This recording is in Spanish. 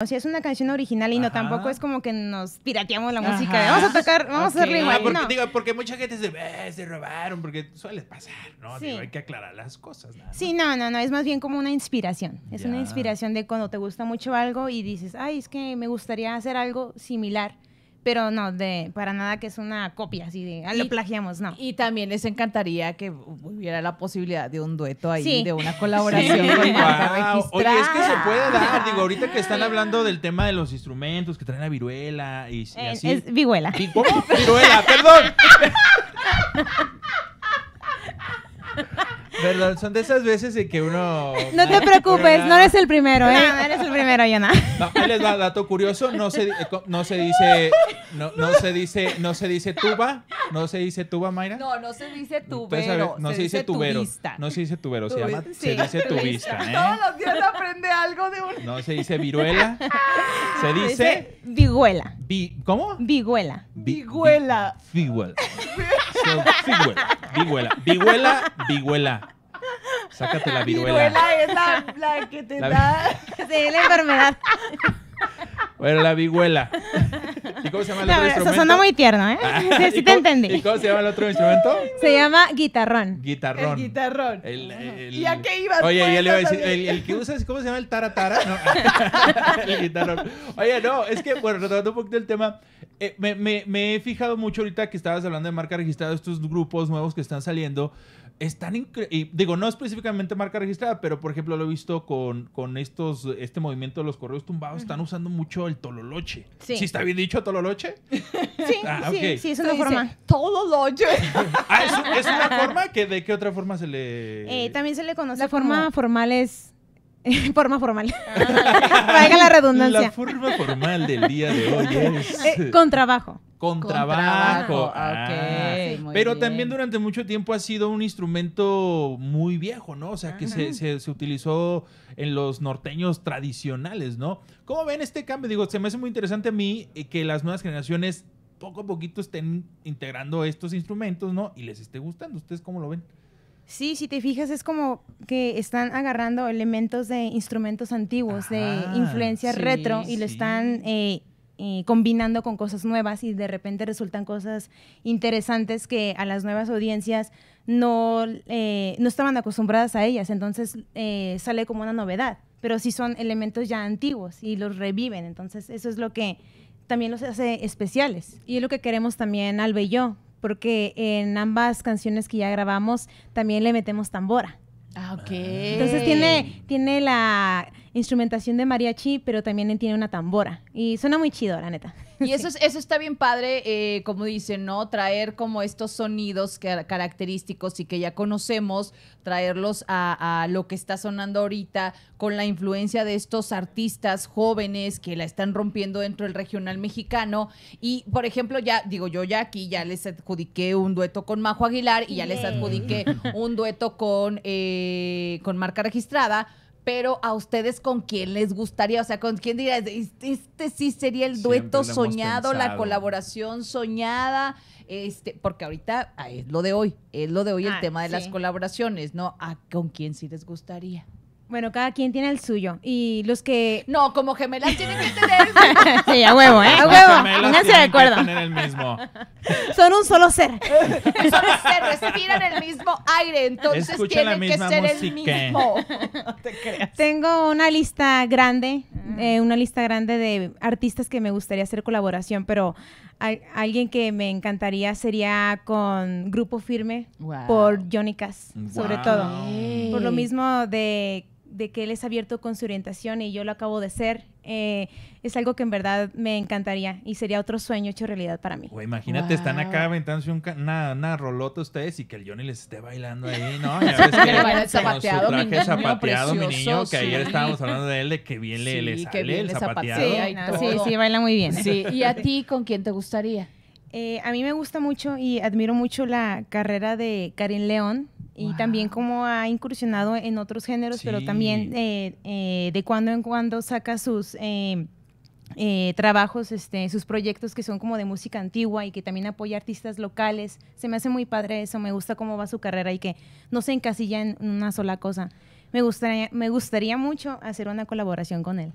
O sea, es una canción original y no tampoco es como que nos pirateamos la música. Vamos a tocar, vamos a hacerle igual. porque, porque mucha gente se, eh, se robaron, porque suele pasar, ¿no? hay que aclarar las cosas. Sí, no, no, no, es más bien como una inspiración. Es una inspiración de cuando te gusta mucho algo y dices, ay, es que me gustaría hacer algo similar pero no, de para nada que es una copia, así de, ah, lo plagiamos, no. Y también les encantaría que hubiera la posibilidad de un dueto ahí, de una colaboración con Oye, es que se puede dar, digo, ahorita que están hablando del tema de los instrumentos, que traen la viruela y, eh, así. Es, viruela. Viruela, perdón. Perdón, son de esas veces de que uno... No te preocupes, no eres el primero, ¿eh? No, eres el primero, Yona. No, les va, dato curioso, no se, eh, no se dice... No, no se dice... No se dice tuba, no se dice tuba, Mayra. No, no se dice tubero. no se, dice, tubero. Tubista. No se dice tubero, se llama... se dice tubista, ¿eh? Todos los días aprende algo de un... No se dice viruela, se dice... Viguela ¿Cómo? Vigüela biguela Vigüela. So, figuela, biguela Viguela. Sácate la viruela. Viruela es la, la que te La da. Sí, la enfermedad. Bueno, la vigüela. ¿Y cómo se llama el otro instrumento? eso suena muy tierno, ¿eh? Ah, sí, te entendí. ¿Y cómo se llama el otro instrumento? Se llama guitarrón. Guitarrón. El- guitarrón. ¿Y a qué ibas? Oye, ya le iba a decir, el, que usas, ¿cómo se llama el taratara? No. el guitarrón. Oye, no, es que, bueno, retomando un poquito el tema, eh, me, he fijado mucho ahorita que estabas hablando de marca registrada, estos grupos nuevos que están saliendo. Están increíbles. Digo, no específicamente marca registrada, pero por ejemplo lo he visto con, con estos, este movimiento de los correos tumbados. Están usando mucho el tololoche. Sí. ¿Sí está bien dicho tololoche? Sí, ah, sí, sí, es una forma. Tololoche. Ah, ¿es, una forma que de qué otra forma se le. Eh, también se le conoce. La forma formal es forma formal. Ah. Valga la redundancia. La forma formal del día de hoy eh, es. con trabajo. Con, trabajo. Ah, pero también durante mucho tiempo ha sido un instrumento muy viejo, ¿no? O sea, que se, se, utilizó en los norteños tradicionales, ¿no? ¿Cómo ven este cambio? Digo, se me hace muy interesante a mí eh, que las nuevas generaciones poco a poquito estén integrando estos instrumentos, ¿no? Y les esté gustando. ¿Ustedes cómo lo ven? Sí, si te fijas es como que están agarrando elementos de instrumentos antiguos, de ah, influencia retro y lo están eh, eh, combinando con cosas nuevas y de repente resultan cosas interesantes que a las nuevas audiencias no, eh, no estaban acostumbradas a ellas, entonces sale como una novedad, pero sí son elementos ya antiguos y los reviven, entonces eso es lo que también los hace especiales y es lo que queremos también al y porque en ambas canciones que ya grabamos también le metemos tambora. Ah, ok. Entonces tiene, tiene la instrumentación de mariachi, pero también tiene una tambora. Y suena muy chido, la neta. Y eso, es, eso está bien padre, eh, como dicen, ¿no? Traer como estos sonidos que, característicos y que ya conocemos, traerlos a, lo que está sonando ahorita, con la influencia de estos artistas jóvenes que la están rompiendo dentro del regional mexicano. Y, por ejemplo, ya, digo, yo ya aquí ya les adjudiqué un dueto con Majo Aguilar y ya les adjudiqué un dueto con, eh, con Marca Registrada pero a ustedes con quién les gustaría, o sea, con quién diría este, este sí sería el dueto soñado, la colaboración soñada, este, porque ahorita ah, es lo de hoy, es lo de hoy el ah, tema de las colaboraciones, ¿no? ¿A con quién sí les gustaría? Bueno, cada quien tiene el suyo. Y los que. No, como gemelas tienen que tener. sí, a huevo, ¿eh? A huevo. Pónganse de acuerdo. el mismo. Son un solo ser. un ser. Respiran el mismo aire. Entonces tienen que ser el mismo. no te creas. Tengo una lista grande. Mm. Eh, una lista grande de artistas que me gustaría hacer colaboración, pero alguien que me encantaría sería con Grupo Firme por Johnny Cass, sobre todo. Por lo mismo de de que él es abierto con su orientación y yo lo acabo de ser, eh, es algo que en verdad me encantaría y sería otro sueño hecho realidad para mí. imagínate, están acá aventándose un una, una, rolota ustedes y que el Johnny les esté bailando ahí, ¿no? Ya zapateado, traje mi zapateado, niño, mi niño, que ayer estábamos hablando de él, de que bien le, sí, sale el zapateado. Sí, sí, baila muy bien. ¿Y a ti con quién te gustaría? Eh, a mí me gusta mucho y admiro mucho la carrera de Karin León, y también como ha incursionado en otros géneros, pero también eh, eh, de cuando en cuando saca sus eh, trabajos, este, sus proyectos que son como de música antigua y que también apoya artistas locales. Se me hace muy padre eso, me gusta cómo va su carrera y que no se encasilla en una sola cosa. Me gustaría, me gustaría mucho hacer una colaboración con él.